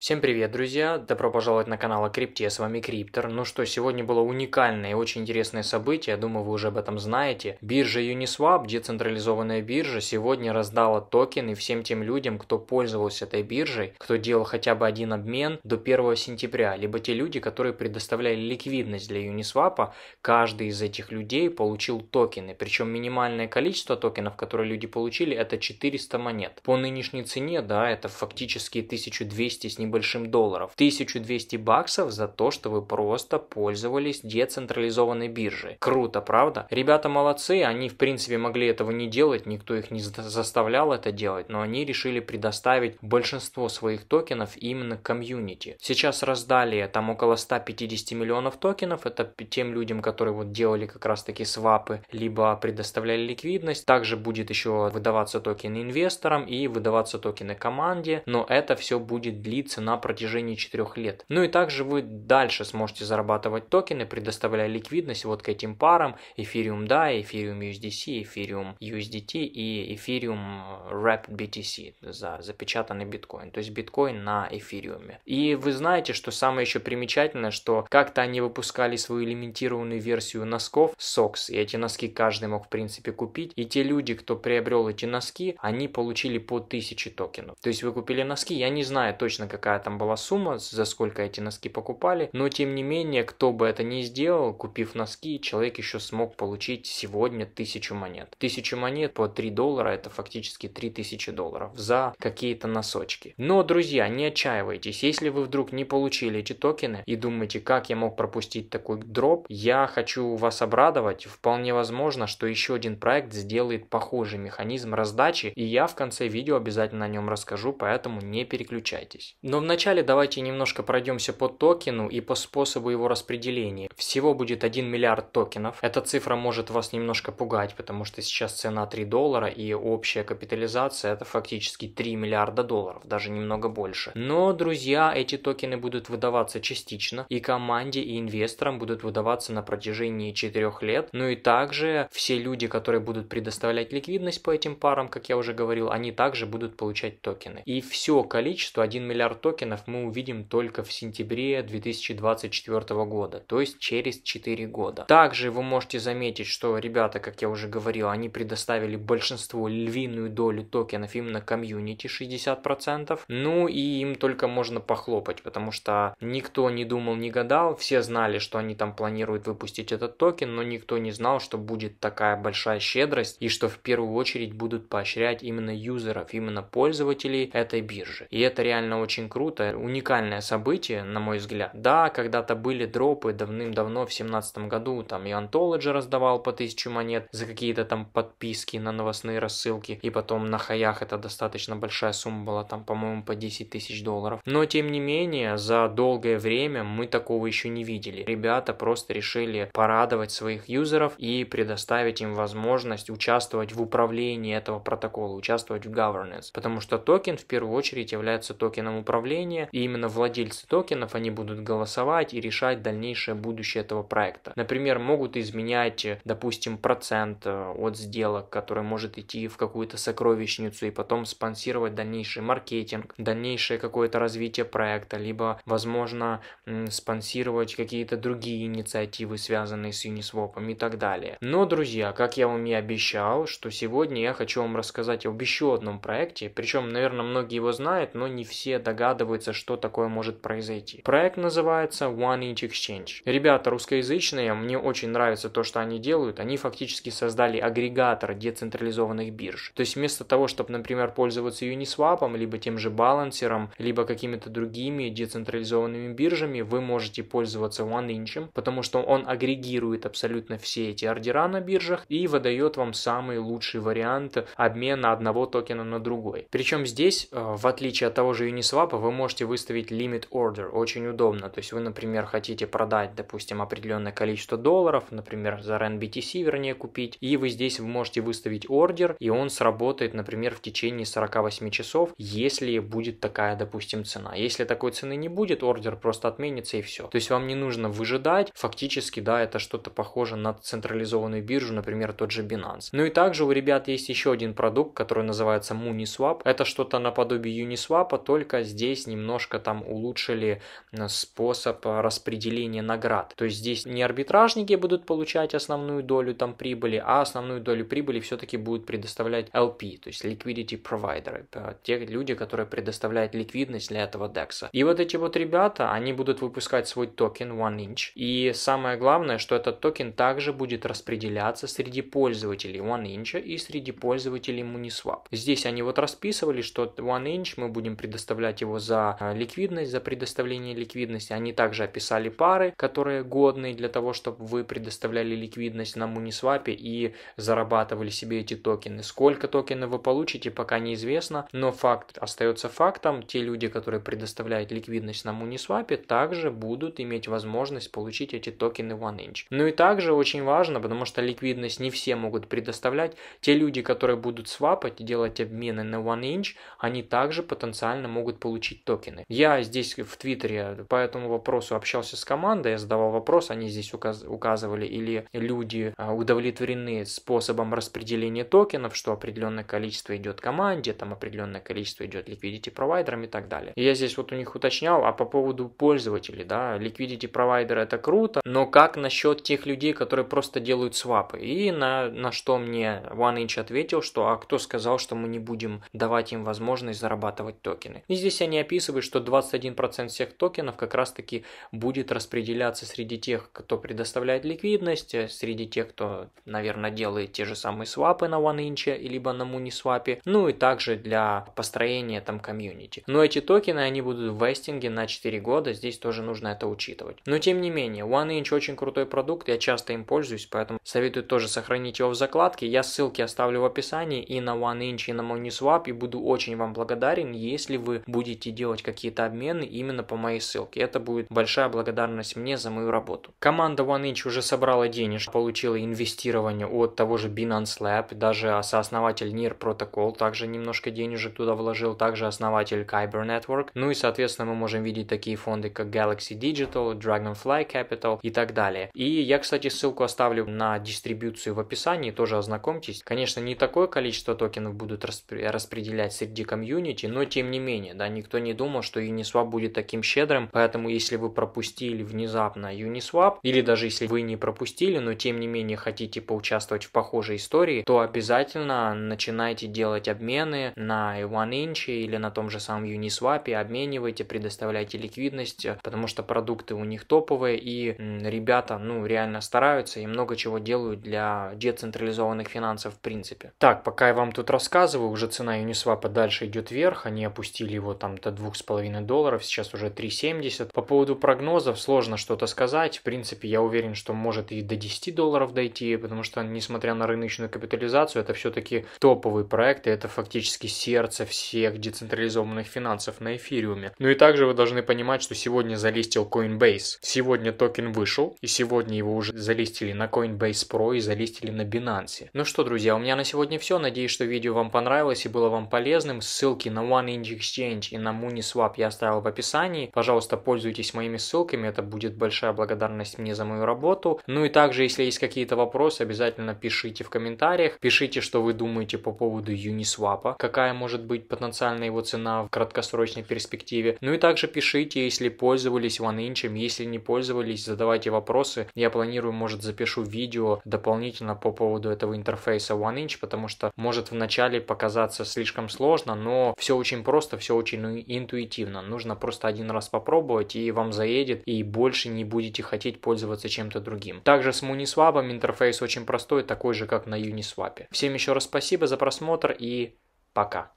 Всем привет, друзья! Добро пожаловать на канал о крипте, с вами Криптор. Ну что, сегодня было уникальное и очень интересное событие, я думаю, вы уже об этом знаете. Биржа Uniswap, децентрализованная биржа, сегодня раздала токены всем тем людям, кто пользовался этой биржей, кто делал хотя бы один обмен до 1 сентября, либо те люди, которые предоставляли ликвидность для Uniswap, каждый из этих людей получил токены, причем минимальное количество токенов, которые люди получили, это 400 монет. По нынешней цене, да, это фактически 1200 с ним небольшим долларов, 1200 баксов за то, что вы просто пользовались децентрализованной биржей. Круто, правда? Ребята молодцы, они в принципе могли этого не делать, никто их не заставлял это делать, но они решили предоставить большинство своих токенов именно комьюнити. Сейчас раздали там около 150 миллионов токенов, это тем людям, которые вот делали как раз таки свапы, либо предоставляли ликвидность. Также будет еще выдаваться токены инвесторам и выдаваться токены команде, но это все будет длиться хранится на протяжении 4 лет. Ну и также вы дальше сможете зарабатывать токены, предоставляя ликвидность вот к этим парам Ethereum DAI, Ethereum USDC, Ethereum USDT и Ethereum э, Wrapped BTC за запечатанный биткоин, то есть биткоин на эфириуме. И вы знаете, что самое еще примечательное, что как-то они выпускали свою лимитированную версию носков SOX, и эти носки каждый мог в принципе купить, и те люди, кто приобрел эти носки, они получили по 1000 токенов. То есть вы купили носки, я не знаю точно какая какая там была сумма, за сколько эти носки покупали, но тем не менее, кто бы это ни сделал, купив носки, человек еще смог получить сегодня тысячу монет. Тысячу монет по 3 доллара, это фактически 3000 долларов за какие-то носочки. Но, друзья, не отчаивайтесь, если вы вдруг не получили эти токены и думаете, как я мог пропустить такой дроп, я хочу вас обрадовать, вполне возможно, что еще один проект сделает похожий механизм раздачи, и я в конце видео обязательно о нем расскажу, поэтому не переключайтесь. Но но вначале давайте немножко пройдемся по токену и по способу его распределения. Всего будет 1 миллиард токенов. Эта цифра может вас немножко пугать, потому что сейчас цена 3 доллара и общая капитализация это фактически 3 миллиарда долларов, даже немного больше. Но, друзья, эти токены будут выдаваться частично и команде, и инвесторам будут выдаваться на протяжении 4 лет. Ну и также все люди, которые будут предоставлять ликвидность по этим парам, как я уже говорил, они также будут получать токены. И все количество 1 миллиард токенов токенов мы увидим только в сентябре 2024 года, то есть через 4 года. Также вы можете заметить, что ребята, как я уже говорил, они предоставили большинство львиную долю токенов именно комьюнити 60%. Ну и им только можно похлопать, потому что никто не думал, не гадал, все знали, что они там планируют выпустить этот токен, но никто не знал, что будет такая большая щедрость и что в первую очередь будут поощрять именно юзеров, именно пользователей этой биржи. И это реально очень круто круто, уникальное событие, на мой взгляд. Да, когда-то были дропы давным-давно, в семнадцатом году, там и Антологи раздавал по тысячу монет за какие-то там подписки на новостные рассылки, и потом на хаях это достаточно большая сумма была, там, по-моему, по 10 тысяч долларов. Но, тем не менее, за долгое время мы такого еще не видели. Ребята просто решили порадовать своих юзеров и предоставить им возможность участвовать в управлении этого протокола, участвовать в governance, потому что токен в первую очередь является токеном управления управления, и именно владельцы токенов, они будут голосовать и решать дальнейшее будущее этого проекта. Например, могут изменять, э, допустим, процент э, от сделок, который может идти в какую-то сокровищницу и потом спонсировать дальнейший маркетинг, дальнейшее какое-то развитие проекта, либо, возможно, спонсировать какие-то другие инициативы, связанные с Uniswap и так далее. Но, друзья, как я вам и обещал, что сегодня я хочу вам рассказать об еще одном проекте, причем, наверное, многие его знают, но не все догадываются, догадываются, что такое может произойти. Проект называется One Inch Exchange. Ребята русскоязычные, мне очень нравится то, что они делают. Они фактически создали агрегатор децентрализованных бирж. То есть вместо того, чтобы, например, пользоваться Uniswap, либо тем же балансером, либо какими-то другими децентрализованными биржами, вы можете пользоваться OneInch, потому что он агрегирует абсолютно все эти ордера на биржах и выдает вам самый лучший вариант обмена одного токена на другой. Причем здесь, э, в отличие от того же Uniswap, вы можете выставить limit order, очень удобно. То есть вы, например, хотите продать, допустим, определенное количество долларов, например, за RNBTC, вернее, купить, и вы здесь можете выставить ордер, и он сработает, например, в течение 48 часов, если будет такая, допустим, цена. Если такой цены не будет, ордер просто отменится и все. То есть вам не нужно выжидать, фактически, да, это что-то похоже на централизованную биржу, например, тот же Binance. Ну и также у ребят есть еще один продукт, который называется MooneySwap. Это что-то наподобие Uniswap, только здесь здесь немножко там улучшили э, способ э, распределения наград. То есть здесь не арбитражники будут получать основную долю там прибыли, а основную долю прибыли все-таки будут предоставлять LP, то есть Liquidity Provider, э, те люди, которые предоставляют ликвидность для этого DEX. И вот эти вот ребята, они будут выпускать свой токен OneInch. И самое главное, что этот токен также будет распределяться среди пользователей OneInch и среди пользователей Uniswap. Здесь они вот расписывали, что OneInch мы будем предоставлять его за э, ликвидность, за предоставление ликвидности. Они также описали пары, которые годные для того, чтобы вы предоставляли ликвидность на Uniswap и зарабатывали себе эти токены. Сколько токенов вы получите, пока неизвестно, но факт остается фактом. Те люди, которые предоставляют ликвидность на Uniswap, также будут иметь возможность получить эти токены OneInch. Ну и также очень важно, потому что ликвидность не все могут предоставлять. Те люди, которые будут свапать, делать обмены на OneInch, они также потенциально могут получить получить токены. Я здесь в Твиттере по этому вопросу общался с командой, я задавал вопрос, они здесь указ указывали, или люди а, удовлетворены способом распределения токенов, что определенное количество идет команде, там определенное количество идет ликвидити провайдерам и так далее. И я здесь вот у них уточнял, а по поводу пользователей, да, ликвидити провайдер это круто, но как насчет тех людей, которые просто делают свапы? И на, на что мне OneInch ответил, что а кто сказал, что мы не будем давать им возможность зарабатывать токены? И здесь они не описывает, что 21% всех токенов как раз-таки будет распределяться среди тех, кто предоставляет ликвидность, э, среди тех, кто, наверное, делает те же самые свапы на OneInch, э, либо на MuniSwap, ну и также для построения там комьюнити. Но эти токены, они будут в вестинге на 4 года, здесь тоже нужно это учитывать. Но тем не менее, OneInch очень крутой продукт, я часто им пользуюсь, поэтому советую тоже сохранить его в закладке. Я ссылки оставлю в описании и на OneInch, и на MuniSwap, и буду очень вам благодарен, если вы будете можете делать какие-то обмены именно по моей ссылке. Это будет большая благодарность мне за мою работу. Команда OneInch уже собрала денежку, получила инвестирование от того же Binance Lab, даже сооснователь NIR Protocol также немножко денежек туда вложил, также основатель Kyber Network. Ну и, соответственно, мы можем видеть такие фонды, как Galaxy Digital, Dragonfly Capital и так далее. И я, кстати, ссылку оставлю на дистрибуцию в описании, тоже ознакомьтесь. Конечно, не такое количество токенов будут распределять среди комьюнити, но тем не менее, да, никто никто не думал, что Uniswap будет таким щедрым, поэтому если вы пропустили внезапно Uniswap, или даже если вы не пропустили, но тем не менее хотите поучаствовать в похожей истории, то обязательно начинайте делать обмены на OneInch или на том же самом Uniswap, обменивайте, предоставляйте ликвидность, потому что продукты у них топовые, и ребята, ну, реально стараются и много чего делают для децентрализованных финансов в принципе. Так, пока я вам тут рассказываю, уже цена Uniswap дальше идет вверх, они опустили его там вместо 2,5 долларов, сейчас уже 3,70. По поводу прогнозов сложно что-то сказать. В принципе, я уверен, что может и до 10 долларов дойти, потому что, несмотря на рыночную капитализацию, это все-таки топовый проект, и это фактически сердце всех децентрализованных финансов на эфириуме. Ну и также вы должны понимать, что сегодня залистил Coinbase. Сегодня токен вышел, и сегодня его уже залистили на Coinbase Pro и залистили на Binance. Ну что, друзья, у меня на сегодня все. Надеюсь, что видео вам понравилось и было вам полезным. Ссылки на One Inch Exchange и на на Uniswap я оставил в описании. Пожалуйста, пользуйтесь моими ссылками, это будет большая благодарность мне за мою работу. Ну и также, если есть какие-то вопросы, обязательно пишите в комментариях, пишите, что вы думаете по поводу Uniswap, какая может быть потенциальная его цена в краткосрочной перспективе. Ну и также пишите, если пользовались OneInch, если не пользовались, задавайте вопросы. Я планирую, может, запишу видео дополнительно по поводу этого интерфейса OneInch, потому что может вначале показаться слишком сложно, но все очень просто, все очень интуитивно. Нужно просто один раз попробовать, и вам заедет, и больше не будете хотеть пользоваться чем-то другим. Также с Uniswap интерфейс очень простой, такой же, как на Uniswap. Всем еще раз спасибо за просмотр и пока.